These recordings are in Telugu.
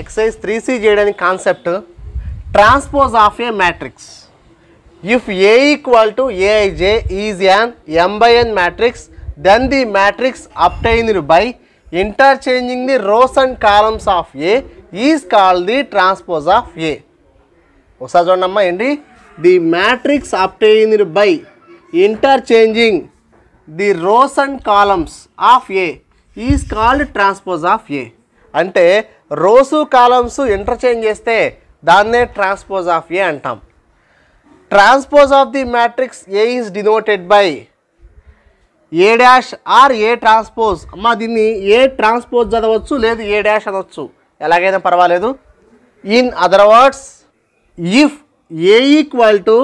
ఎక్సైజ్ త్రీ సి చేయడానికి concept transpose of A matrix if A equal to A I J is an M by N matrix then the matrix obtained by interchanging the rows and columns of A is call the transpose of A ఒకసారి చూడమ్మా ఏంటి the matrix obtained by interchanging the rows and columns of A is called transpose of A అంటే రోసు కాలమ్స్ ఇంటర్చేంజ్ చేస్తే దాన్నే ట్రాన్స్పోజ్ ఆఫ్ ఏ అంటాం transpose of the matrix A is denoted by A dash or A transpose అమ్మ దీన్ని ఏ ట్రాన్స్పోజ్ చదవచ్చు లేదు ఏ డాష్ అనవచ్చు ఎలాగైనా పర్వాలేదు in other words if A equal to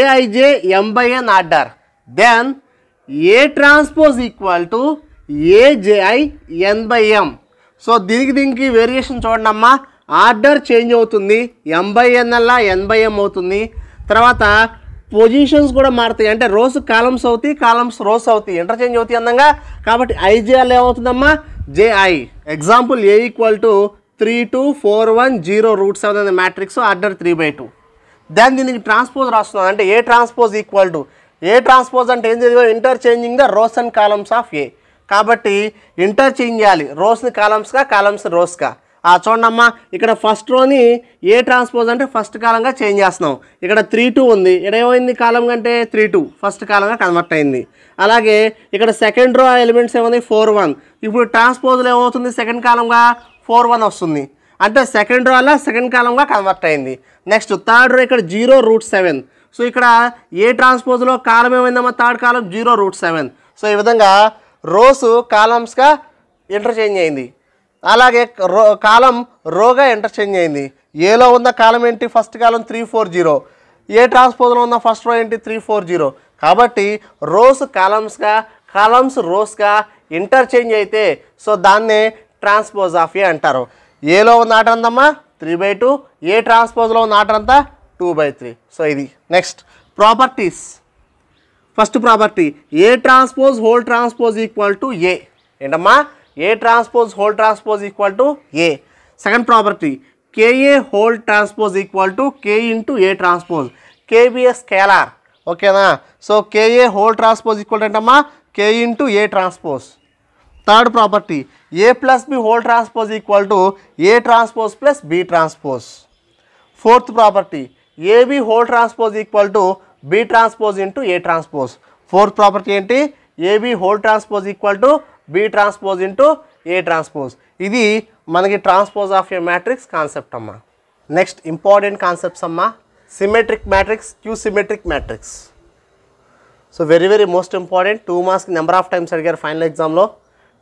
A I J M by N order then A transpose equal to A J I N by M so దీనికి దీనికి వేరియేషన్ చూడండి అమ్మ ఆర్డర్ చేంజ్ అవుతుంది ఎంబై ఎన్ఎల్లా ఎనభై ఎం అవుతుంది తర్వాత పొజిషన్స్ కూడా మారుతాయి అంటే రోస్ కాలమ్స్ అవుతాయి కాలమ్స్ రోస్ అవుతాయి ఇంటర్చేంజ్ అవుతాయి అందంగా కాబట్టి ఐజేఎల్ ఏమవుతుందమ్మా J I example A equal to three two four one zero root seven అనే matrix order three by two దాన్ని దీనికి ట్రాన్స్పోజ్ రాస్తున్నాను అంటే A transpose equal to A transpose అంటే ఏం చదివా interchanging the rows and columns of A కాబట్టి చేంజ్ చేయాలి రోస్ని కాలమ్స్గా కాలమ్స్ రోస్గా ఆ చూడమ్మా ఇక్కడ ఫస్ట్ రోని ఏ ట్రాన్స్పోజ్ అంటే ఫస్ట్ కాలంగా చేంజ్ చేస్తున్నాం ఇక్కడ త్రీ టూ ఉంది ఇక్కడ ఏమైంది కాలం కంటే త్రీ టూ ఫస్ట్ కాలంగా కన్వర్ట్ అయింది అలాగే ఇక్కడ సెకండ్ రో ఎలిమెంట్స్ ఏముంది ఫోర్ వన్ ఇప్పుడు ట్రాన్స్పోజ్లో ఏమవుతుంది సెకండ్ కాలంగా ఫోర్ వన్ వస్తుంది అంటే సెకండ్ రో అలా సెకండ్ కాలంగా కన్వర్ట్ అయింది నెక్స్ట్ థర్డ్ రో ఇక్కడ జీరో రూట్ సెవెన్ సో ఇక్కడ ఏ ట్రాన్స్పోజ్లో కాలం ఏమైందమ్మా third column zero root seven so ఈ విధంగా రోసు కాలమ్స్గా ఇంటర్చేంజ్ అయింది అలాగే రో కాలం రోగా ఇంటర్చేంజ్ అయింది ఏలో ఉన్న కాలం ఏంటి first column three four zero A ట్రాన్స్పోజ్లో ఉన్న ఫస్ట్ రో ఏంటి త్రీ ఫోర్ జీరో కాబట్టి రోస్ కాలమ్స్గా కాలమ్స్ రోస్గా ఇంటర్చేంజ్ అయితే సో దాన్నే ట్రాన్స్పోజ్ ఆఫ్ ఏ అంటారు ఏలో ఉన్న ఆట అంతమ్మా త్రీ బై టూ ఏ ట్రాన్స్పోజ్లో ఉన్న ఆట అంతా టూ బై త్రీ సో ఇది next properties first property A transpose whole transpose equal to A ఏంటమ్మా A transpose whole transpose equal to A second property KA whole transpose equal to K into A transpose కేబిఎస్ స్కేలార్ ఓకేనా so K A whole transpose equal అంటమ్మా K into A transpose third property A plus B whole transpose equal to A transpose plus B transpose fourth property A B whole transpose equal to B transpose into A transpose fourth property ఏంటి A B whole transpose equal to B transpose into A transpose ఇది మనకి transpose of A matrix concept అమ్మా నెక్స్ట్ ఇంపార్టెంట్ కాన్సెప్ట్స్ అమ్మా symmetric matrix skew symmetric matrix so very very most important two marks number of times అడిగారు ఫైనల్ ఎగ్జామ్లో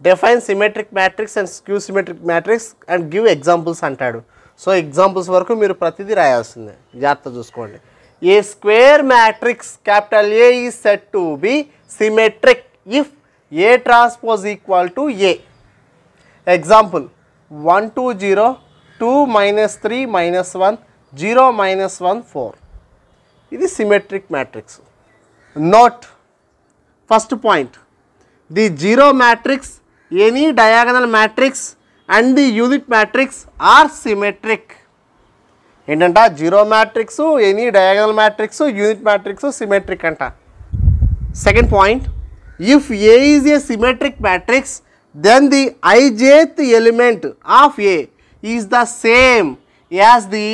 define symmetric matrix and skew symmetric matrix and give examples అంటాడు సో ఎగ్జాంపుల్స్ వరకు మీరు ప్రతిదీ రాయాల్సిందే జాగ్రత్త చూసుకోండి A square matrix capital A is said to be symmetric if A transpose equal to A. Example 1 2 0 2 minus 3 minus 1 0 minus 1 4. It is symmetric matrix. Note first point the 0 matrix any diagonal matrix and the unit matrix are symmetric ఏంటంట zero matrix any diagonal matrix unit matrix symmetric అంట second point if A is A symmetric matrix then the IJth element of A is the same as the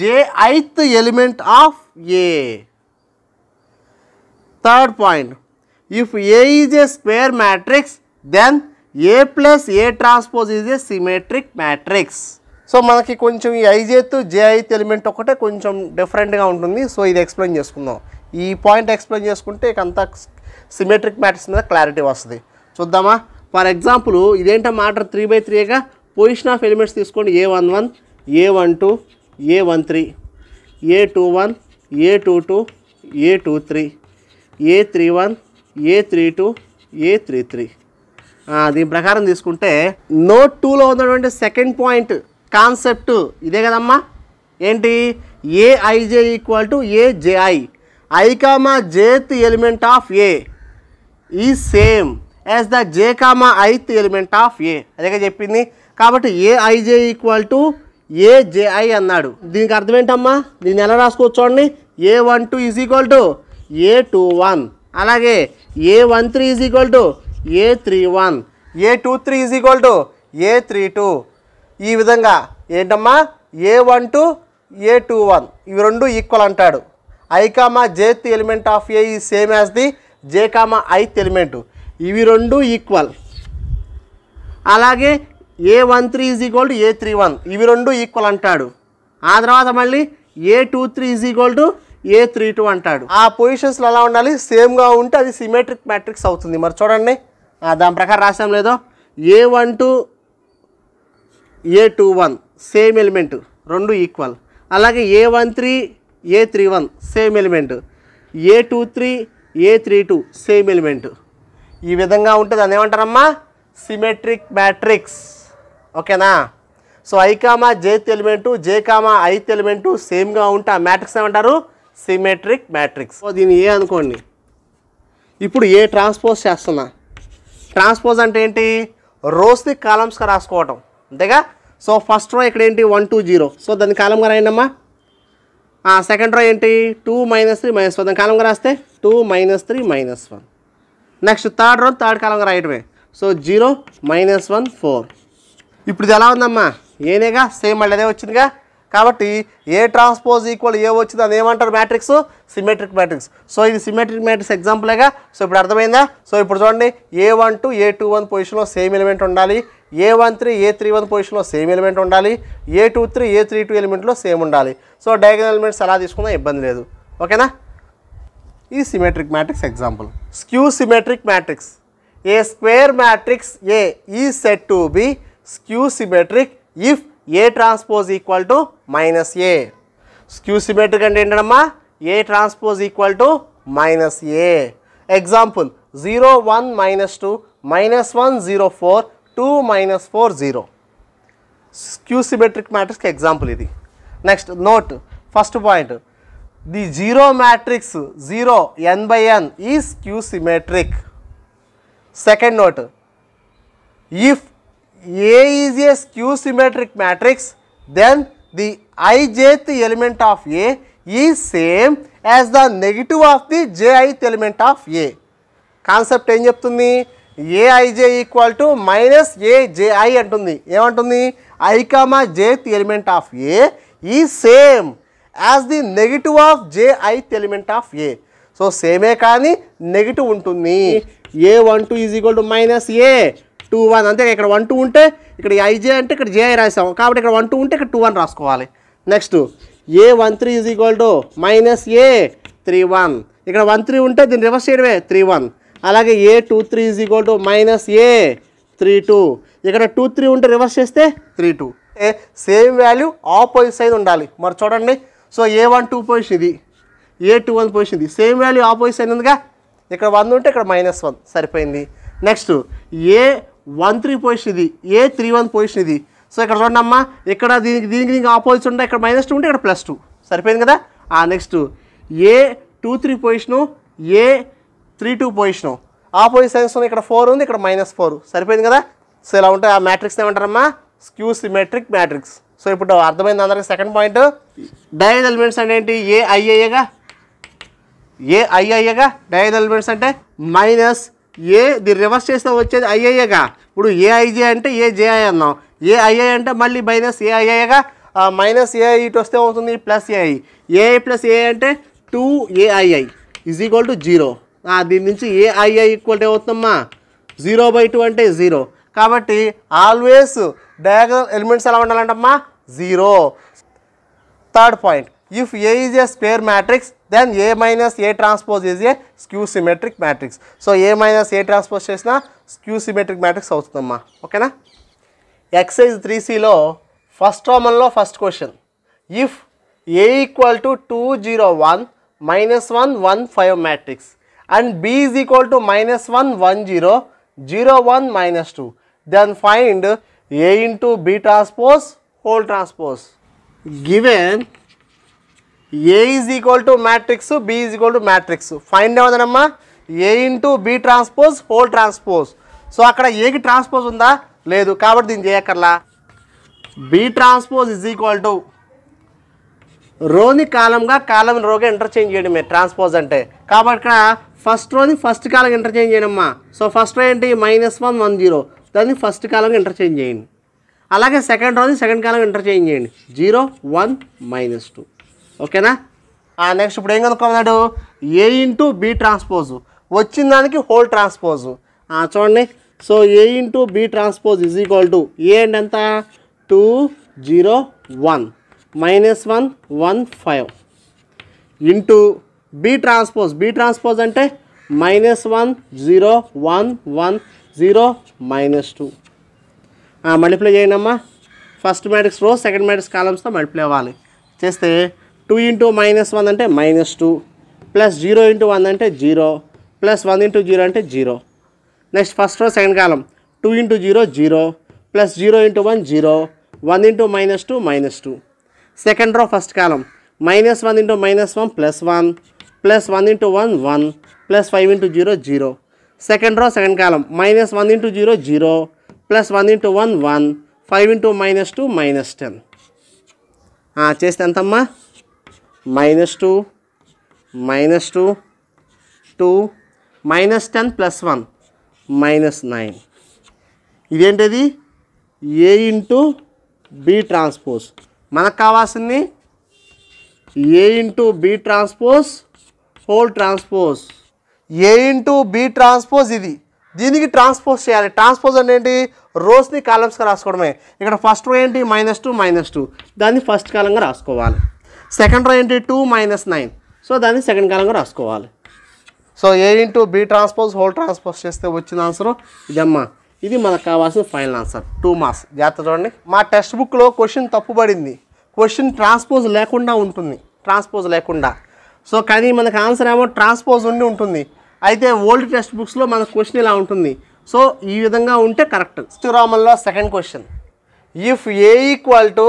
J Ith element of A third point if A is A square matrix then A plus A transpose is A symmetric matrix so మనకి కొంచెం ఈ ఐజేత్ జేఐత్ ఎలిమెంట్ ఒకటే కొంచెం డిఫరెంట్గా ఉంటుంది సో ఇది ఎక్స్ప్లెయిన్ చేసుకుందాం ఈ పాయింట్ ఎక్స్ప్లెయిన్ చేసుకుంటే ఇక అంతా సిమెట్రిక్ మ్యాటర్స్ మీద క్లారిటీ వస్తుంది చూద్దామా ఫర్ ఎగ్జాంపుల్ ఇదేంటో మ్యాటర్ త్రీ బై త్రీగా పొజిషన్ ఆఫ్ ఎలిమెంట్స్ తీసుకోండి A one one A one two A one three A two one A two two A two three A three one A three two A three three దీని ప్రకారం తీసుకుంటే నోట్ టూలో ఉన్నటువంటి సెకండ్ పాయింట్ కాన్సెప్ట్ ఇదే కదమ్మా ఏంటి A I J equal to A J I I comma jth element of A ఈ same as the J comma Ith element of A అదేగా చెప్పింది కాబట్టి ఏఐజే ఈక్వల్ టు ఏజేఐ అన్నాడు దీనికి అర్థం ఏంటమ్మా దీన్ని ఎలా రాసుకోవచ్చు చూడండి A one two is equal to A two one అలాగే A one three is equal to A three one A two three is equal to A three two ఈ విధంగా ఏంటమ్మా A one two A two one ఇవి రెండు ఈక్వల్ అంటాడు I comma jth element of A ఈ same as the J comma Ith element ఇవి రెండు ఈక్వల్ అలాగే A one three is equal to A three one ఇవి రెండు ఈక్వల్ అంటాడు ఆ తర్వాత మళ్ళీ A two three is equal to A three two అంటాడు ఆ పొజిషన్స్లో ఎలా ఉండాలి సేమ్గా ఉంటే అది సిమెట్రిక్ మ్యాట్రిక్స్ అవుతుంది మరి చూడండి దాని ప్రకారం రాసాం లేదో A one two A two one same element రెండు ఈక్వల్ అలాగే A one three A three one same element A two three A three two same element ఈ విధంగా ఉంటుంది అని ఏమంటారమ్మా సిమెట్రిక్ మ్యాట్రిక్స్ ఓకేనా so I comma Jth element J comma Ith element సేమ్గా ఉంటే ఆ మ్యాట్రిక్స్ ఏమంటారు సిమెట్రిక్ మ్యాట్రిక్స్ సో దీన్ని ఏ అనుకోండి ఇప్పుడు ఏ ట్రాన్స్పోజ్ చేస్తున్నా ట్రాన్స్పోజ్ అంటే ఏంటి రోస్ని కాలమ్స్గా రాసుకోవటం అంతేగా సో ఫస్ట్ రో ఇక్కడ ఏంటి వన్ టూ జీరో సో దాని కాలంగా రాయండమ్మా సెకండ్ రో ఏంటి two minus three minus one దాని కాలంగా రాస్తే two minus three minus one next third row third కాలంగా రాయటమే so zero minus one four ఇప్పుడు ఇది ఎలా ఉందమ్మా ఏనేగా సేమ్ మళ్ళీ అదే వచ్చిందిగా కాబట్టి ఏ ట్రాన్స్పోజ్ ఈక్వల్ ఏ వచ్చింది అది ఏమంటారు మ్యాట్రిక్స్ సిమెట్రిక్ మ్యాట్రిక్స్ సో ఇది సిమెట్రిక్ మ్యాట్రిక్స్ ఎగ్జాంపులేగా సో ఇప్పుడు అర్థమైందా సో ఇప్పుడు చూడండి A one two A two one పొజిషన్లో సేమ్ ఎలిమెంట్ ఉండాలి A one three A three one పొజిషన్లో సేమ్ ఎలిమెంట్ ఉండాలి A two three A three two ఎలిమెంట్లో సేమ్ ఉండాలి సో డయాగనల్ ఎలిమెంట్స్ అలా తీసుకున్నా ఇబ్బంది లేదు ఓకేనా ఈ symmetric matrix example skew symmetric matrix A square matrix A is said to B skew symmetric if A transpose equal to minus A skew symmetric అంటే ఏంటమ్మా A transpose equal to minus A example zero one minus two minus one zero four two minus four zero skew symmetric మ్యాట్రిక్స్కి ఎగ్జాంపుల్ ఇది next note first point the zero matrix zero N by N is skew symmetric second note if A is a skew symmetric matrix then the IJth element of A ఈ same as the negative of the jith element of A concept ఏం చెప్తుంది AIJ equal to minus AJI అంటుంది ఏమంటుంది I comma jth element of A ఈ same as the negative of jith element of A so సేమే కానీ నెగిటివ్ ఉంటుంది A one two is equal to minus A two one అంతే ఇక్కడ వన్ టూ ఉంటే ఇక్కడ ఐజే అంటే ఇక్కడ జేఐ రాసాం కాబట్టి ఇక్కడ వన్ టూ ఉంటే ఇక్కడ టూ వన్ రాసుకోవాలి next A one three is equal to minus A three one ఇక్కడ వన్ త్రీ ఉంటే దీన్ని రివర్స్ చేయడమే త్రీ వన్ అలాగే A two three is equal to minus A three two ఇక్కడ టూ త్రీ ఉంటే రివర్స్ చేస్తే three two a same value opposite side ఉండాలి మరి చూడండి so A one two position ఇది ఏ టూ వన్ పొజిషన్ ఇది సేమ్ వాల్యూ ఆపోజిట్ సైడ్ ఉందిగా ఇక్కడ వన్ ఉంటే ఇక్కడ మైనస్ వన్ సరిపోయింది next A one three position ఇది ఏ త్రీ వన్ పొజిషన్ ఇది సో ఇక్కడ అమ్మా ఇక్కడ దీనికి దీనికి దీనికి ఆపోజిట్ ఉంటే ఇక్కడ మైనస్ టూ ఉంటే ఇక్కడ ప్లస్ టూ సరిపోయింది కదా next A two three position A three two position ఆ సైన్స్ ఉన్న ఇక్కడ ఫోర్ ఉంది ఇక్కడ మైనస్ ఫోర్ సరిపోయింది కదా సో ఇలా ఉంటే ఆ మ్యాట్రిక్స్ ఏమంటారమ్మా స్క్యూ సిమెట్రిక్ మ్యాట్రిక్స్ సో ఇప్పుడు అర్థమైంది అందరికి సెకండ్ పాయింట్ డయల్ ఎలిమెంట్స్ అంటే ఏంటి ఏ ఐఏగా ఏ ఐఏగా డయల్ ఎలిమెంట్స్ అంటే మైనస్ ఏ ది రివర్స్ చేస్తే వచ్చేది ఐఐఏగా ఇప్పుడు ఏఐజే అంటే ఏ జేఐ అన్నాం ఏఐఐ అంటే మళ్ళీ మైనస్ ఐఏగా మైనస్ ఏఐ ఇటు వస్తే అవుతుంది plus AI AI plus AI అంటే two AII is equal to zero దీని నుంచి ఏ ఐఐ ఈక్వల్ టు అవుతుందమ్మా జీరో బై టూ అంటే జీరో కాబట్టి ఆల్వేస్ డయాగ్రల్ ఎలిమెంట్స్ ఎలా ఉండాలంటమ్మా zero third point if A is A square matrix then A minus A transpose is a skew symmetric matrix so A minus A transpose చేసినా స్క్యూ సిమెట్రిక్ మ్యాట్రిక్స్ అవుతుందమ్మా ఓకేనా ఎక్సైజ్ త్రీ సిలో ఫస్ట్ రోమన్లో first question if A equal to two zero one minus one one five matrix and b is equal to minus 1 1 0 0 1 minus 2 then find a into b transpose whole transpose given a is equal to matrix b is equal to matrix find out అమ్మా a into b transpose whole transpose so అక్కడ ఏకి ట్రాన్స్పోజ్ ఉందా లేదు కాబట్టి దీన్ని చేయక్కర్లా B transpose is equal to రోని కాలంగా కాలం రోగా ఇంటర్చేంజ్ చేయడమే ట్రాన్స్పోజ్ అంటే కాబట్టి ఇక్కడ ఫస్ట్ రోని ఫస్ట్ కాలం ఇంటర్చేంజ్ చేయడమ్మా సో ఫస్ట్ రో ఏంటి మైనస్ వన్ వన్ జీరో దాన్ని ఫస్ట్ కాలంగా ఇంటర్చేంజ్ చేయండి అలాగే సెకండ్ రోని సెకండ్ కాలం ఇంటర్చేంజ్ చేయండి జీరో వన్ మైనస్ టూ ఓకేనా నెక్స్ట్ ఇప్పుడు ఏం కనుక్కున్నాడు ఏ ఇంటూ బి ట్రాన్స్పోజు వచ్చిన దానికి హోల్ ట్రాన్స్పోజు చూడండి so A into B transpose is equal to A and ఎంత two zero one minus one one five into B transpose B transpose అంటే minus one zero one one zero minus two multiply చేయనమ్మా first matrix row second matrix కాలమ్స్తో మల్టిప్లై అవ్వాలి చేస్తే టూ ఇంటూ మైనస్ వన్ అంటే minus two plus zero into one అంటే zero plus one into zero అంటే zero next first row second column two into zero zero plus zero into one zero one into minus two minus two second row first column minus one into minus one plus one plus one into one one plus five into zero zero second row second column minus one into zero zero plus one into one one five into minus two minus ten చేస్తే ఎంతమ్మా minus two minus two two minus ten plus one minus nine ఇదేంటిది ఏ ఇంటూ బి ట్రాన్స్పోజ్ మనకు కావాల్సింది A into B transpose whole transpose A into B transpose ఇది దీనికి ట్రాన్స్పోజ్ చేయాలి ట్రాన్స్పోజ్ అంటే ఏంటి రోస్ని కాలమ్స్గా రాసుకోవడమే ఇక్కడ ఫస్ట్ రో ఏంటి మైనస్ టూ మైనస్ టూ దాన్ని ఫస్ట్ కాలంగా రాసుకోవాలి సెకండ్ రో ఏంటి టూ మైనస్ నైన్ సో దాన్ని సెకండ్ కాలంగా రాసుకోవాలి so A into B transpose whole transpose చేస్తే వచ్చిన ఆన్సర్ ఇదమ్మా ఇది మనకు కావాల్సిన ఫైనల్ ఆన్సర్ టూ మార్క్స్ జాగ్రత్త చూడండి మా టెక్స్ట్ బుక్లో క్వశ్చన్ తప్పుపడింది క్వశ్చన్ ట్రాన్స్పోజ్ లేకుండా ఉంటుంది ట్రాన్స్పోజ్ లేకుండా సో కానీ మనకు ఆన్సర్ ఏమో ట్రాన్స్పోజ్ ఉండి ఉంటుంది అయితే ఓల్డ్ టెక్స్ట్ బుక్స్లో మనకు క్వశ్చన్ ఇలా ఉంటుంది సో ఈ విధంగా ఉంటే కరెక్ట్ శ్రీరామన్లో second question if A equal to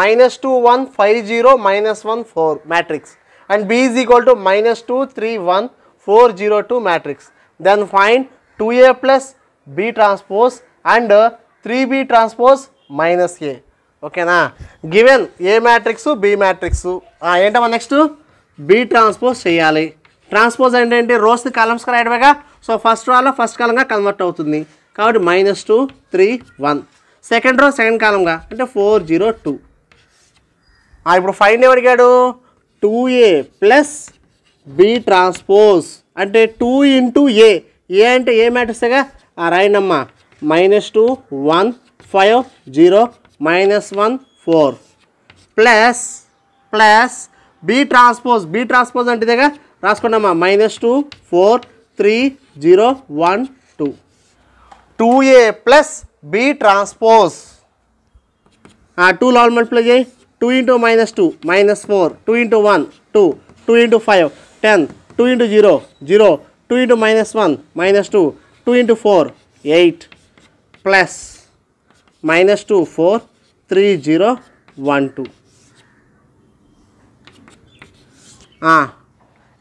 minus two one five zero minus one four matrix and B is equal to minus two three one four zero two matrix then find two A plus B transpose and three B transpose minus A ఓకేనా given A matrix B matrix ఏంటమ్మా నెక్స్ట్ బి ట్రాన్స్పోజ్ చేయాలి ట్రాన్స్పోజ్ ఏంటంటే ఏంటి రోస్ కాలమ్స్కి రాయడమేగా సో ఫస్ట్ రోలో ఫస్ట్ కాలంగా కన్వర్ట్ అవుతుంది కాబట్టి minus two three one second row second కాలంగా అంటే ఫోర్ జీరో టూ ఇప్పుడు ఫైన్ ఎవరు అడిగాడు two A plus B transpose అంటే టూ ఇంటూ ఏ ఏ అంటే ఏ మ్యాట్రిక్స్గా ಆರಾಯಣಮ್ಮ minus two one five zero minus one four plus plus B transpose B transpose అంటేదేగా రాసుకోండమ్మా minus two four three zero one two two A plus B transpose two eleven multiply చేయి two into minus two minus four two into one two two into five ten two into zero zero two into minus one minus two 2 into 4, 8 plus minus 2, 4, 3, 0, 1, 2.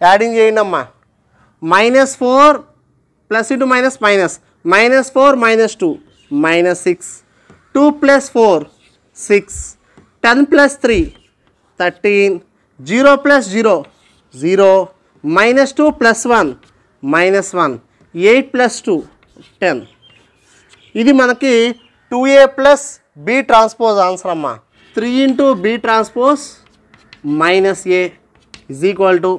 Adding చేయండి అమ్మా మైనస్ ఫోర్ ప్లస్ ఇటు minus minus minus four minus two minus six two plus four six ten plus three thirteen zero plus zero zero minus two plus one minus one eight plus two ten ఇది మనకి two A plus B transpose answer అమ్మా three into B transpose minus A is equal to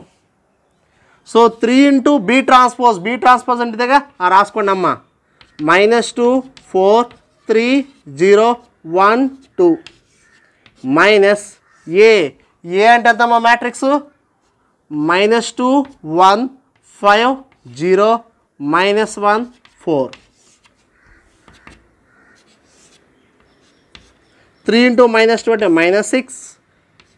so three into B transpose B transpose అంటేగా రాసుకోండి అమ్మా minus two four three zero one two minus A A అంటే ఎంతమ్మా matrix minus two one five zero minus 1 4 3 into minus 2 at minus 6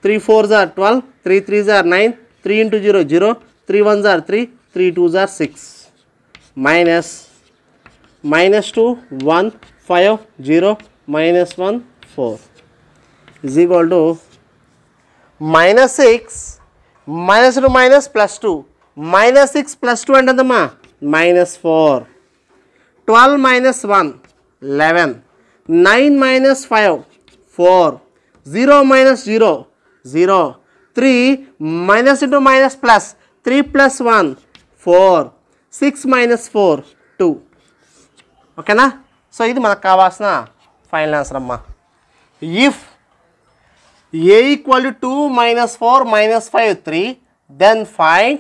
3 4s are 12 3 3s are 9 3 into 0 0 3 1s are 3 3 2s are 6 minus minus 2 1 5 0 minus 1 4 is equal to minus 6 minus 2 minus plus 2 minus 6 plus 2 and ಎಂಟಂತಮ್ಮ minus four 12 minus one eleven nine minus five four zero minus zero zero three minus into minus plus three plus one four six minus four two ఓకేనా సో ఇది మనకు కావాల్సిన ఫైనల్ ఆన్సర్ అమ్మా if A equal to minus four minus five three then five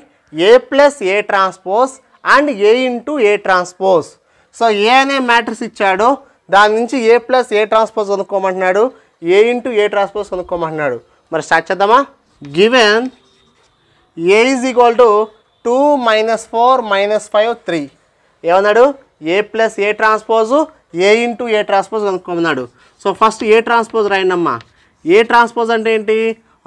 A plus A transpose and A into A transpose so A అనే మ్యాట్రిక్స్ ఇచ్చాడు దాని నుంచి ఏ ప్లస్ ఏ ట్రాన్స్పోజ్ కొనుక్కోమంటున్నాడు ఏ ఇంటూ ఏ ట్రాన్స్పోజ్ కొనుక్కోమంటున్నాడు మరి స్టార్ట్ చేద్దామా given A is equal to two minus four minus five three ఏమన్నాడు A plus A transpose A into A transpose కొనుక్కోమన్నాడు సో ఫస్ట్ ఏ ట్రాన్స్పోజ్ రాయండమ్మా ఏ ట్రాన్స్పోజ్ అంటే ఏంటి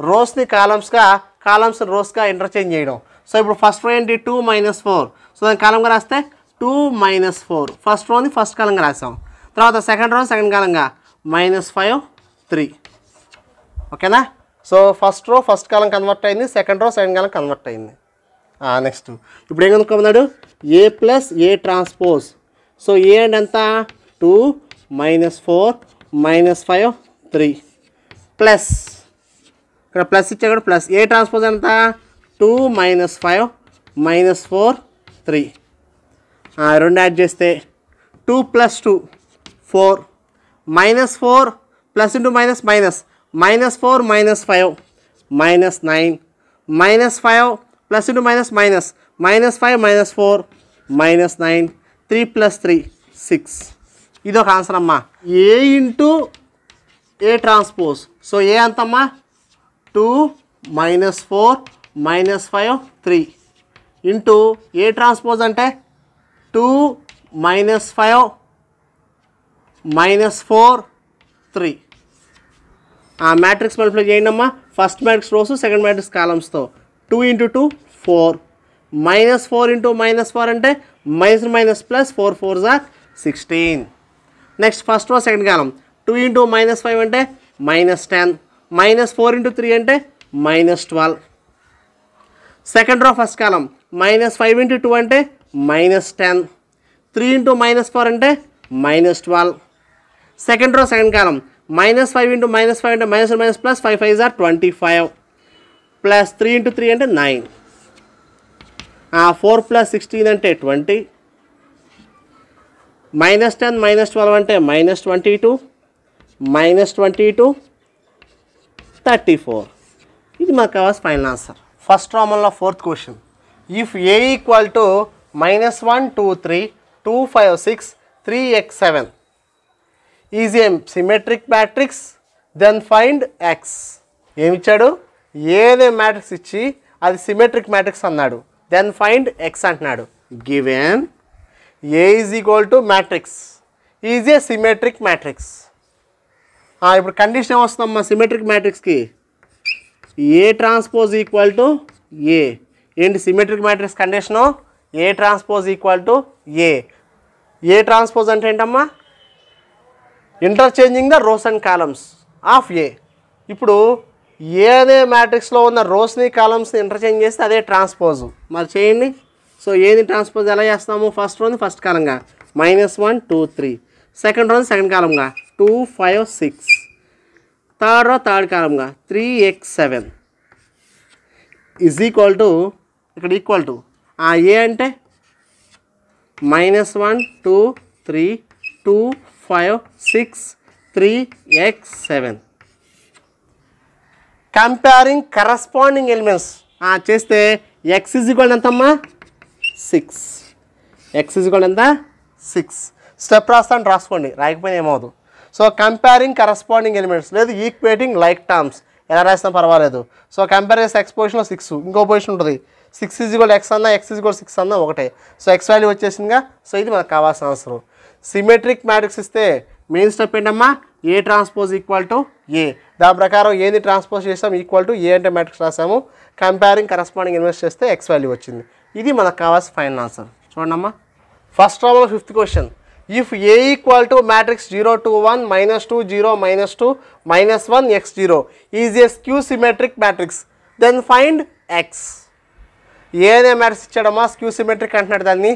రోస్ని కాలమ్స్గా కాలమ్స్ రోస్గా ఇంటర్చేంజ్ చేయడం సో ఇప్పుడు ఫస్ట్ రో ఏంటి టూ మైనస్ ఫోర్ సో దాని కాలంగా రాస్తే టూ మైనస్ ఫోర్ ఫస్ట్ రోని ఫస్ట్ కాలంగా రాసాం తర్వాత సెకండ్ రో సెకండ్ కాలంగా మైనస్ ఫైవ్ త్రీ ఓకేనా so first row first column convert అయింది second row second column convert అయింది నెక్స్ట్ ఇప్పుడు ఏం కనుక్కున్నాడు A plus A transpose so A and ఎంత two minus four minus five three plus ఇక్కడ ప్లస్ ఇచ్చాడు ప్లస్ ఏ ట్రాన్స్పోజ్ ఎంత two minus five minus four three రెండు యాడ్ చేస్తే two plus two four minus four plus into minus minus minus four minus five minus nine minus five plus into minus minus minus five minus four minus nine three plus three six ఇది ఒక ఆన్సర్ అమ్మా A into A transpose so A అంతమ్మా two minus four minus five three into A transpose అంటే two minus five minus four three matrix multiply చేయండి అమ్మా first matrix rows second matrix కాలమ్స్తో two into two four minus four into minus four అంటే minus minus plus four four జార్ sixteen next first row second column two into minus five అంటే minus ten minus four into three అంటే minus twelve second row first column minus five into two అంటే minus ten three into minus four అంటే minus twelve second row second column minus five into minus five అంటే minus minus plus five five are twenty five plus three into three అంటే నైన్ ఫోర్ ప్లస్ సిక్స్టీన్ అంటే twenty minus ten minus twelve అంటే minus twenty two minus twenty two thirty four ఇది మాకు కావాల్సిన ఫైనల్ ఆన్సర్ ఫస్ట్ రామన్లో fourth question if A equal to minus one two three two five six three x seven is ఏం symmetric matrix then find x ఏమిచ్చాడు ఏదే మ్యాట్రిక్స్ ఇచ్చి అది సిమెట్రిక్ మ్యాట్రిక్స్ అన్నాడు దెన్ ఫైండ్ ఎక్స్ అంటున్నాడు given A is equal to matrix is A symmetric matrix ఇప్పుడు కండిషన్ ఏమొస్తుందమ్మా సిమెట్రిక్ మ్యాట్రిక్స్కి ఏ ట్రాన్స్పోజ్ ఈక్వల్ టు ఏ ఏంటి symmetric matrix condition A transpose equal to A A transpose అంటే ఏంటమ్మా interchanging the rows and columns of A ఇప్పుడు ఏదే మ్యాట్రిక్స్లో ఉన్న రోస్ని కాలమ్స్ని ఇంటర్చేంజ్ చేస్తే అదే ట్రాన్స్పోజ్ మరి చేయండి సో ఏది ట్రాన్స్పోజ్ ఎలా చేస్తాము ఫస్ట్ రోజు ఫస్ట్ కాలంగా minus one two three second రోజు సెకండ్ కాలంగా టూ ఫైవ్ సిక్స్ థర్డ్ థర్డ్లో థర్డ్ కాలంగా three x seven is equal to ఇక్కడ ఈక్వల్ టు ఆ ఏ అంటే minus one two three two five six three x seven comparing corresponding elements చేస్తే ఎక్స్ ఈజ్ ఈక్వల్ ఎంతమ్మా సిక్స్ ఎక్స్ ఈజ్ ఈక్వల్ ఎంత సిక్స్ స్టెప్ రాస్తాను రాసుకోండి రాకపోయినా ఏమవుతుంది సో కంపేరింగ్ కరస్పాండింగ్ ఎలిమెంట్స్ లేదు ఈక్వేటింగ్ లైక్ టర్మ్స్ ఎలా రాసినా పర్వాలేదు సో కంపేర్ చేస్తే ఎక్స్ పొజిషన్లో సిక్స్ ఇంకో పొజిషన్ ఉంటుంది సిక్స్ ఈజ్గోల్ ఎక్స్ అన్నా ఎక్స్ ఈజ్గోల్ సిక్స్ అన్నా ఒకటే సో ఎక్స్ వాల్యూ వచ్చేసిందిగా సో ఇది మనకు కావాల్సిన అవసరం సిమెట్రిక్ మ్యాట్రిక్స్ ఇస్తే మెయిన్ స్టెప్ ఏంటమ్మా A transpose equal to A దాని ప్రకారం ఏది ట్రాన్స్పోజ్ చేసాం ఈక్వల్ టు ఏ అంటే మ్యాట్రిక్స్ రాసాము కంపేరింగ్ కరస్పాండింగ్ ఇన్వెస్ట్ చేస్తే ఎక్స్ వాల్యూ వచ్చింది ఇది మనకు కావాల్సిన ఫైనల్ ఆన్సర్ అమ్మా first of all fifth question if A equal to matrix zero two one minus two zero minus two minus one x zero is a skew symmetric matrix then find x ఏదైనా మ్యాట్రిక్స్ ఇచ్చాడమ్మా స్క్యూ సిమెట్రిక్ అంటున్నాడు దాన్ని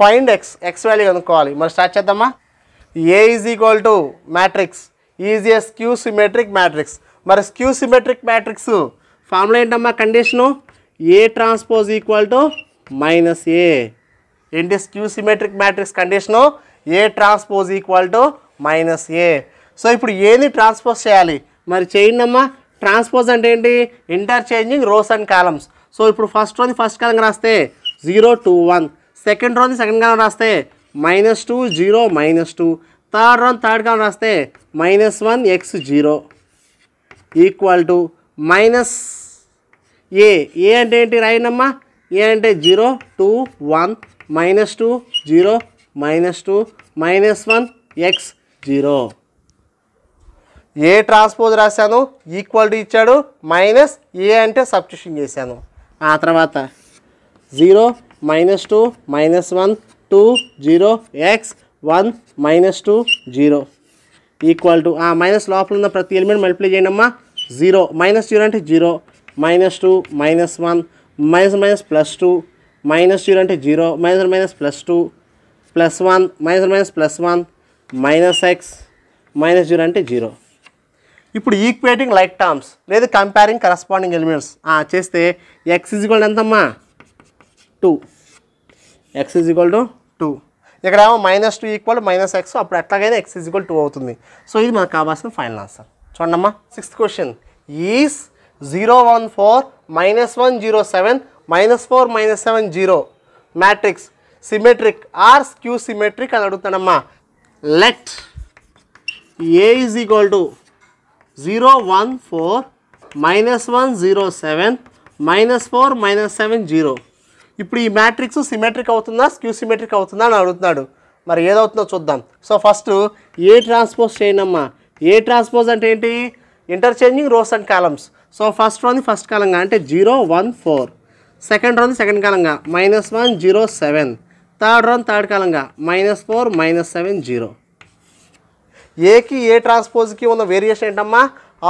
ఫైండ్ ఎక్స్ ఎక్స్ వాల్యూ కనుక్కోవాలి మరి స్టార్ట్ చేద్దామా A is equal to matrix is a skew symmetric matrix మరి స్క్యూ సిమెట్రిక్ మ్యాట్రిక్స్ ఫార్ములా ఏంటమ్మా condition A transpose equal to minus A in this Q symmetric matrix conditional A transpose equal to minus so ఇప్పుడు ఏని ట్రాన్స్పోజ్ చేయాలి మరి చేయండి అమ్మా ట్రాన్స్పోజ్ అంటే ఏంటి interchanging rows and columns so ఇప్పుడు ఫస్ట్ రోజు ఫస్ట్ కాలం రాస్తే జీరో టూ వన్ సెకండ్ రోజు సెకండ్ కాలం రాస్తే minus two zero minus two third రోజు థర్డ్ కాలం రాస్తే minus one x zero equal to minus A A అంటే ఏంటి రాయండి అమ్మా ఏ అంటే zero two one minus two zero minus two minus one x zero A transpose రాశాను ఈక్వల్ టు ఇచ్చాడు మైనస్ ఏ అంటే సబ్స్టిట్యూషన్ చేశాను ఆ తర్వాత zero minus two minus one two zero x one minus two zero equal to ఆ మైనస్ లోపల ఉన్న ప్రతి ఎలిమెంట్ మల్టిప్లై చేయండి అమ్మా జీరో మైనస్ జీరో అంటే zero minus two minus one minus minus plus two minus zero అంటే zero minus minus plus two plus one minus minus plus one minus x minus zero అంటే జీరో ఇప్పుడు ఈక్వేటింగ్ లైక్ టర్మ్స్ లేదా కంపేరింగ్ కరస్పాండింగ్ ఎలిమెంట్స్ చేస్తే ఎక్స్ ఈజ్ ఈక్వల్ ఎంతమ్మా two x is equal to two ఏమో minus two equal minus x అప్పుడు ఎట్లాగైనా ఎక్స్ ఈజ్ ఈక్వల్ టూ అవుతుంది సో ఇది మనకు కావాల్సిన ఫైనల్ ఆన్సర్ చూడమ్మా sixth question is zero one four minus one zero seven minus four minus seven zero matrix symmetric or skew symmetric అని అడుగుతానమ్మా let A is equal to zero one four minus one zero seven minus four minus seven zero ఇప్పుడు ఈ మ్యాట్రిక్స్ సిమెట్రిక్ అవుతుందా స్క్యూ సిమెట్రిక్ అవుతుందా అని అడుగుతున్నాడు మరి ఏదవుతుందో చూద్దాం సో ఫస్ట్ ఏ ట్రాన్స్పోజ్ చేయనమ్మా ఏ ట్రాన్స్పోజ్ అంటే ఏంటి interchanging rows and columns so first one first కాలంగా అంటే zero one four second row second కాలంగా minus one zero seven third row third కాలంగా minus four minus seven zero ఏకి ఏ ట్రాన్స్పోజ్కి ఉన్న వేరియేషన్ ఏంటమ్మా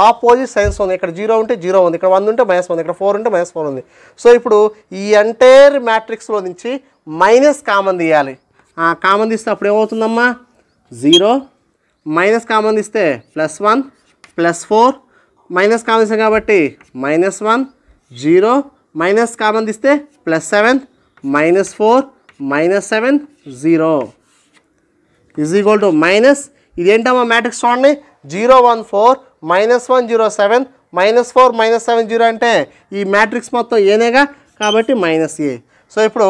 ఆపోజిట్ సైన్స్ ఉంది ఇక్కడ జీరో ఉంటే జీరో ఉంది ఇక్కడ వన్ ఉంటే మైనస్ ఉంది ఇక్కడ ఫోర్ ఉంటే మైనస్ ఫోర్ ఉంది సో ఇప్పుడు ఈ ఎంటైర్ మ్యాట్రిక్స్లో నుంచి మైనస్ కామన్ తీయాలి కామన్ తీస్తే అప్పుడు ఏమవుతుందమ్మా జీరో మైనస్ కామన్ తీస్తే plus one plus four minus common ఇస్తాం కాబట్టి minus one zero minus common తీస్తే plus seven minus four minus seven zero is equal to minus ఇదేంటమ్మా మ్యాట్రిక్స్ చూడండి zero one four minus one zero seven minus four minus seven zero అంటే ఈ మ్యాట్రిక్స్ మొత్తం ఏనేగా కాబట్టి మైనస్ ఏ సో ఇప్పుడు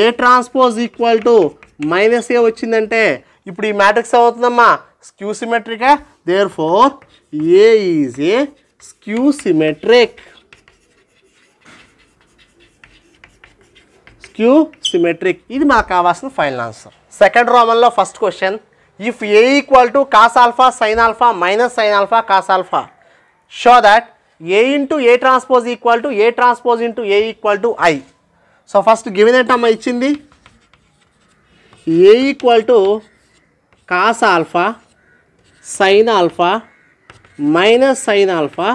A transpose equal to minus A వచ్చిందంటే ఇప్పుడు ఈ మ్యాట్రిక్స్ అవుతుందమ్మా స్క్యూ సిమెట్రికా therefore A is a skew symmetric skew symmetric ఇది మాకు కావాల్సిన ఫైనల్ ఆన్సర్ సెకండ్ రోమన్లో first question if A equal to cos alpha sin alpha minus sin alpha cos alpha show that A into A transpose equal to A transpose into A equal to I so first given అమ్మ ఇచ్చింది A equal to cos alpha sin alpha minus sin alpha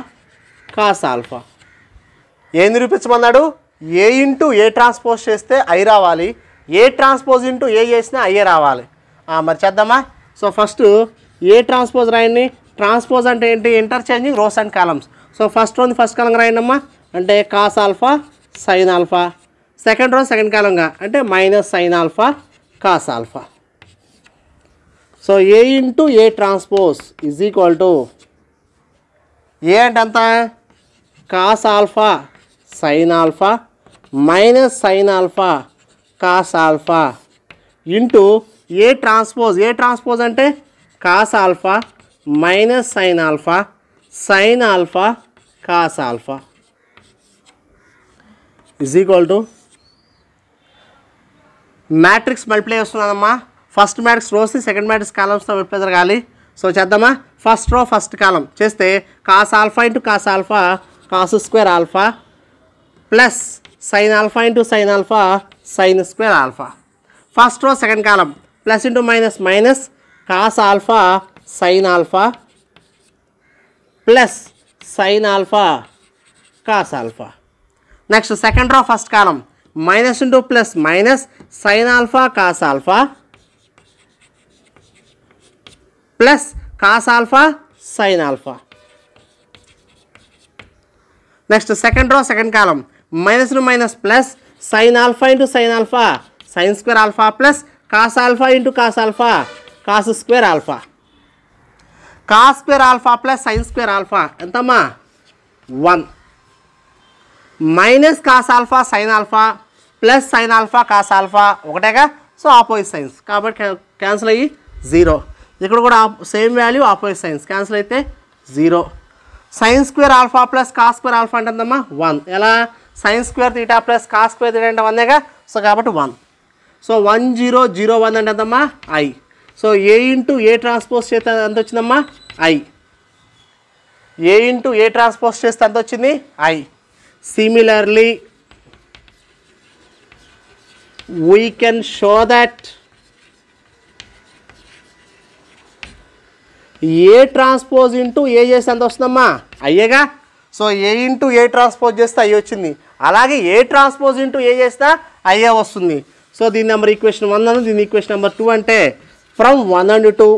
cos alpha ఏం నిరూపించమన్నాడు ఏ ఇంటూ ఏ ట్రాన్స్పోజ్ చేస్తే ఐ రావాలి ఏ ట్రాన్స్పోజ్ ఇంటూ ఏ చేసినా ఐఏ రావాలి మరి చేద్దామా సో ఫస్ట్ ఏ ట్రాన్స్పోజ్ రాయండి ట్రాన్స్పోజ్ అంటే ఏంటి interchanging rows and columns so first రోజు ఫస్ట్ కాలం రాయండమ్మా అంటే cos alpha sin alpha second రోజు సెకండ్ కాలంగా అంటే minus sin alpha cos alpha so A into A transpose is equal to A అంటే అంత cos alpha sin alpha minus sin alpha cos alpha into A transpose A transpose అంటే cos alpha minus sin alpha sin alpha cos alpha is equal to matrix multiply వస్తున్నానమ్మా ఫస్ట్ మ్యాట్రిక్స్ రోస్ని సెకండ్ మ్యాట్రిక్స్ కాలమ్స్తో మల్టిప్లై జరగాలి సో చేద్దామా ఫస్ట్ రో ఫస్ట్ కాలం చేస్తే cos alpha into cos alpha cos square alpha plus sin alpha into sin alpha sin square alpha first row second column plus into minus minus cos alpha sin alpha plus sin alpha cos alpha next second row first column minus into plus minus sin alpha cos alpha plus cos alpha sin alpha next second row second column minus minus plus sin alpha into sin alpha sin square alpha plus cos alpha into cos alpha cos square alpha cos square alpha plus sin square alpha ఎంతమ్మా one minus cos alpha sin alpha plus sin alpha cos alpha ఒకటేగా సో ఆపోజిట్ సైన్స్ కాబట్టి క్యాన్సిల్ అయ్యి జీరో ఇక్కడ కూడా same value opposite signs cancel అయితే zero sines square alpha plus cos square alpha అంటుందమ్మా వన్ ఎలా sign square theta plus cos square theta అంటే వందేగా సో కాబట్టి one so one zero zero one అంటే ఎంతమ్మా I so A into A transpose చేస్తే ఎంత వచ్చిందమ్మా I A into A transpose చేస్తే ఎంత వచ్చింది I similarly we can show that A transpose into A చేస్తే ఎంత వస్తుందమ్మా అయ్యేగా so A into A transpose చేస్తే ఐ వచ్చింది అలాగే ఏ ట్రాన్స్పోజ్ ఇంటూ ఏ చేస్తే ఐఏ వస్తుంది సో దీని నెంబర్ ఈక్వేషన్ వన్ అను దీని ఈక్వేషన్ నెంబర్ టూ అంటే ఫ్రమ్ వన్ అండ్ టూ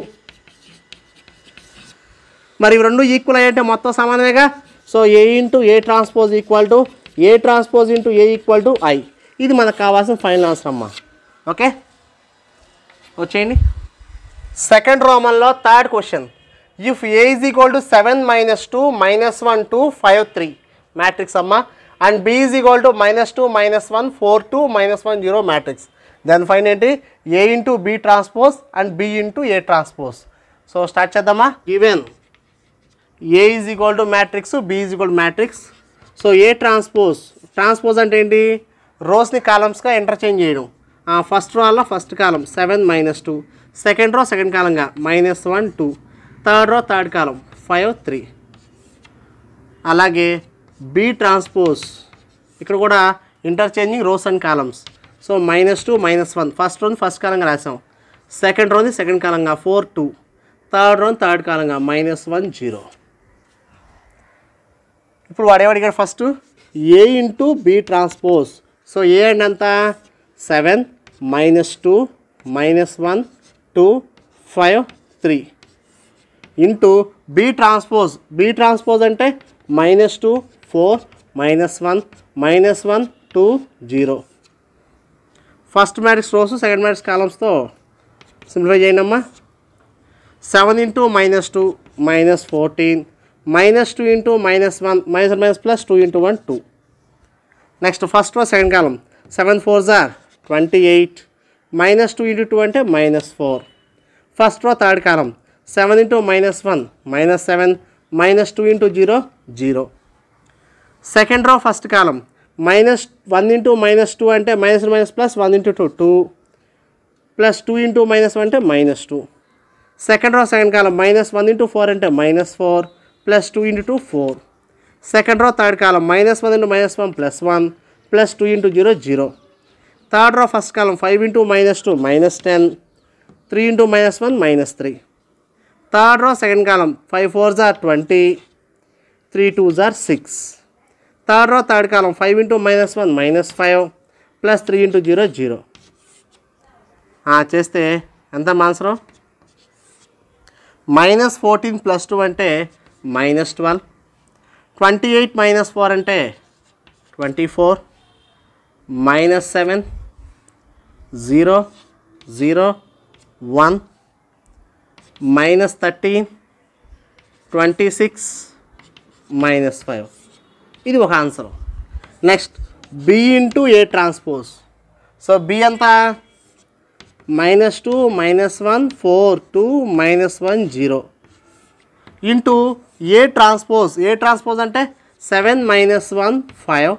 మరి రెండు ఈక్వల్ అయ్యంటే మొత్తం సమానమేగా so A into A transpose equal to A transpose into A equal to I ఇది మనకు కావాల్సిన ఫైనల్ ఆన్సర్ అమ్మ ఓకే వచ్చేయండి సెకండ్ రోమన్లో third question if A is equal to seven minus two minus one two five three matrix అమ్మ and B is equal to minus two minus one four two minus one zero matrix దాని ఫైన్ ఏంటి A into B transpose and B into A transpose so start చేద్దామా given A is equal to matrix B is equal matrix so A transpose transpose అంటే ఏంటి రోస్ని కాలమ్స్గా చేంజ్ చేయడం ఫస్ట్ అలా first column seven minus two second row second కాలంగా minus one two third row third column five three అలాగే బి ట్రాన్స్పోజ్ ఇక్కడ కూడా interchanging rows and columns so minus two minus one first రోని ఫస్ట్ కాలంగా రాసాం సెకండ్ రోని సెకండ్ కాలంగా ఫోర్ టూ థర్డ్ రోని థర్డ్ కాలంగా మైనస్ వన్ జీరో ఇప్పుడు వాడేవాడిగాడు first A into B transpose so A and అంత seven minus two minus one two five three into B transpose B transpose అంటే minus two four minus one minus one two zero first matrix rows second matrix కాలమ్స్తో సింప్లిఫై చేయండమ్మా seven into minus two minus fourteen minus two into minus one minus minus plus two into one two next first one second column seven four జార్ twenty eight minus two into two అంటే minus four first row third column 7 into minus 1, minus 7, minus 2 into 0, 0. Second row, first column, minus 1 into minus 2 అంటే minus minus plus 1 into 2, 2, plus 2 into minus 1 అంటే minus 2. Second row, second column, minus 1 into 4 అంటే minus 4, plus 2 into 2, 4. Second row, third column, minus 1 into minus 1 plus 1, plus 2 into 0, 0. Third row, first column, 5 into minus 2, minus 10, 3 into minus 1, minus 3. Third row second column five fours are twenty three two are six third row third column five into minus one minus five plus three into zero zero చేస్తే ఎంత answer minus fourteen plus two అంటే minus twelve twenty eight minus four అంటే twenty four minus seven zero zero one minus thirty twenty six minus five ఇది ఒక answer next B into A transpose so B ఎంత minus two minus one four two minus one zero into A transpose A transpose అంటే seven minus one five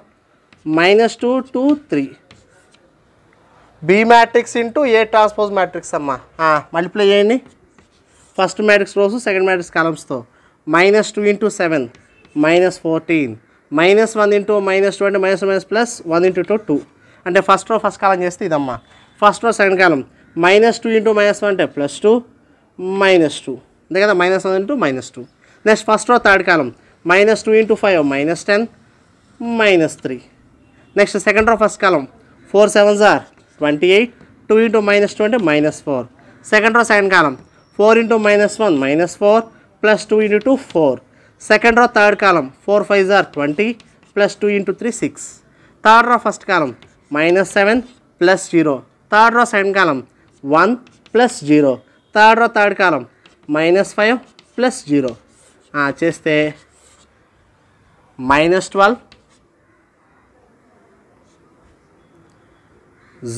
minus two two three B matrix into A transpose matrix అమ్మా మల్టిప్లై చేయండి first matrix rows second matrix కాలమ్స్తో minus two into seven minus fourteen minus one into minus two అంటే minus minus plus one into two two అంటే ఫస్ట్ రో ఫస్ట్ కాలం చేస్తే ఇదమ్మా first row second column minus two into minus one అంటే ప్లస్ టూ మైనస్ టూ అంతే కదా minus one into minus two next first row third column minus two into five minus ten minus three next second row first column four sevens are twenty eight two into minus two అంటే minus four second row second column four into minus one minus four plus two into two four second row third column four five are twenty plus two into three six third row first column minus seven plus zero third row second column one plus zero third row third column minus five plus zero చేస్తే minus twelve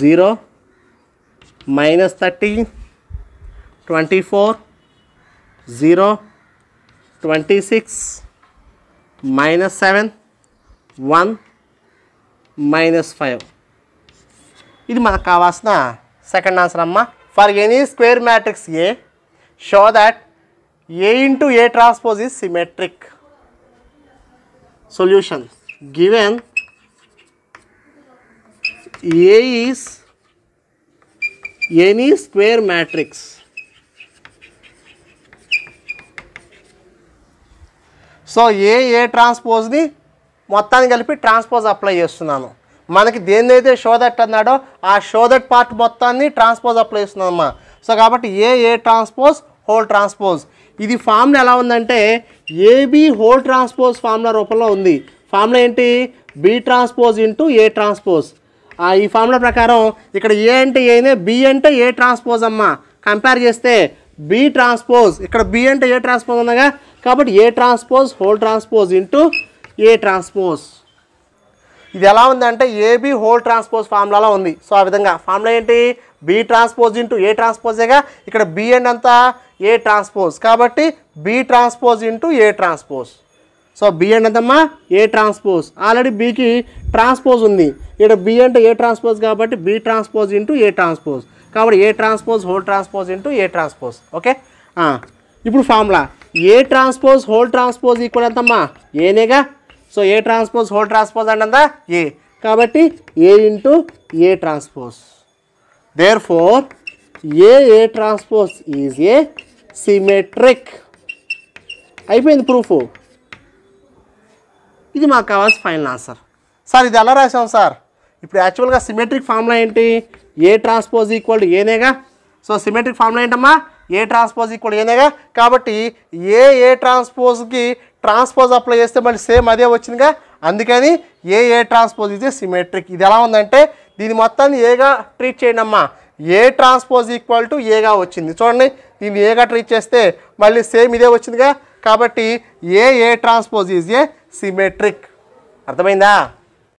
zero minus thirteen 24 0 26 -7 1 -5 ఇది మన కావాస్న సెకండ్ ఆన్సర్ అమ్మా for any square matrix a show that a * a transpose is symmetric solution given a is any square matrix so A A ట్రాన్స్పోజ్ని మొత్తాన్ని కలిపి ట్రాన్స్పోజ్ అప్లై చేస్తున్నాను మనకి దేనిదైతే షోదట్ అన్నాడో ఆ షోదట్ పార్ట్ మొత్తాన్ని ట్రాన్స్పోజ్ అప్లై చేస్తున్నాను అమ్మా సో కాబట్టి A A transpose whole transpose ఇది ఫామ్లో ఎలా ఉందంటే ఏబి హోల్ ట్రాన్స్పోజ్ ఫార్ములా రూపంలో ఉంది ఫామ్లో ఏంటి B transpose into A transpose ఈ ఫామ్లో ప్రకారం ఇక్కడ ఏ అంటే ఏనే బి అంటే ఏ ట్రాన్స్పోజ్ అమ్మా కంపేర్ చేస్తే బి ట్రాన్స్పోజ్ ఇక్కడ బి అంటే ఏ ట్రాన్స్పోజ్ అనగా కాబట్టి A transpose whole transpose into A transpose ఇది ఎలా ఉందంటే ఏబి హోల్ ట్రాన్స్పోజ్ ఫార్ములాలో ఉంది సో ఆ విధంగా ఫార్ములా ఏంటి బి ట్రాన్స్పోజ్ ఇంటూ ఏ ట్రాన్స్పోజేగా ఇక్కడ బి అండ్ అంతా ఏ ట్రాన్స్పోజ్ కాబట్టి B transpose into A transpose so B and అంతమ్మా ఏ ట్రాన్స్పోజ్ ఆల్రెడీ బీకి ట్రాన్స్పోజ్ ఉంది ఇక్కడ బి అంటే ఏ ట్రాన్స్పోజ్ కాబట్టి B transpose into A transpose కాబట్టి A transpose whole transpose into A transpose okay ఇప్పుడు formula A transpose whole transpose equal ఎంతమ్మా ఏనేగా so A transpose whole transpose అంటుందా ఏ కాబట్టి A into A transpose therefore A A transpose is A symmetric అయిపోయింది ప్రూఫ్ ఇది మాకు కావాల్సిన ఫైనల్ ఆన్సర్ సార్ ఇది ఎలా రాసాం సార్ ఇప్పుడు యాక్చువల్గా సిమెట్రిక్ ఫార్ములా ఏంటి ఏ ట్రాన్స్పోజ్ ఈక్వల్ ఏనేగా సో సిమెట్రిక్ ఫార్ములా ఏంటమ్మా ఏ ట్రాన్స్పోజ్ ఈక్వల్ ఏనేగా కాబట్టి ఏ ఏ ట్రాన్స్పోజ్కి ట్రాన్స్పోజ్ అప్లై చేస్తే మళ్ళీ సేమ్ అదే వచ్చిందిగా అందుకని ఏ ఏ ట్రాన్స్పోజ్ ఇదే సిమెట్రిక్ ఇది ఎలా ఉందంటే దీని మొత్తాన్ని ఏగా ట్రీట్ చేయండి ఏ ట్రాన్స్పోజ్ ఈక్వల్ టు ఏగా వచ్చింది చూడండి దీన్ని ఏగా ట్రీట్ చేస్తే మళ్ళీ సేమ్ ఇదే వచ్చిందిగా కాబట్టి A A transpose is A symmetric అర్థమైందా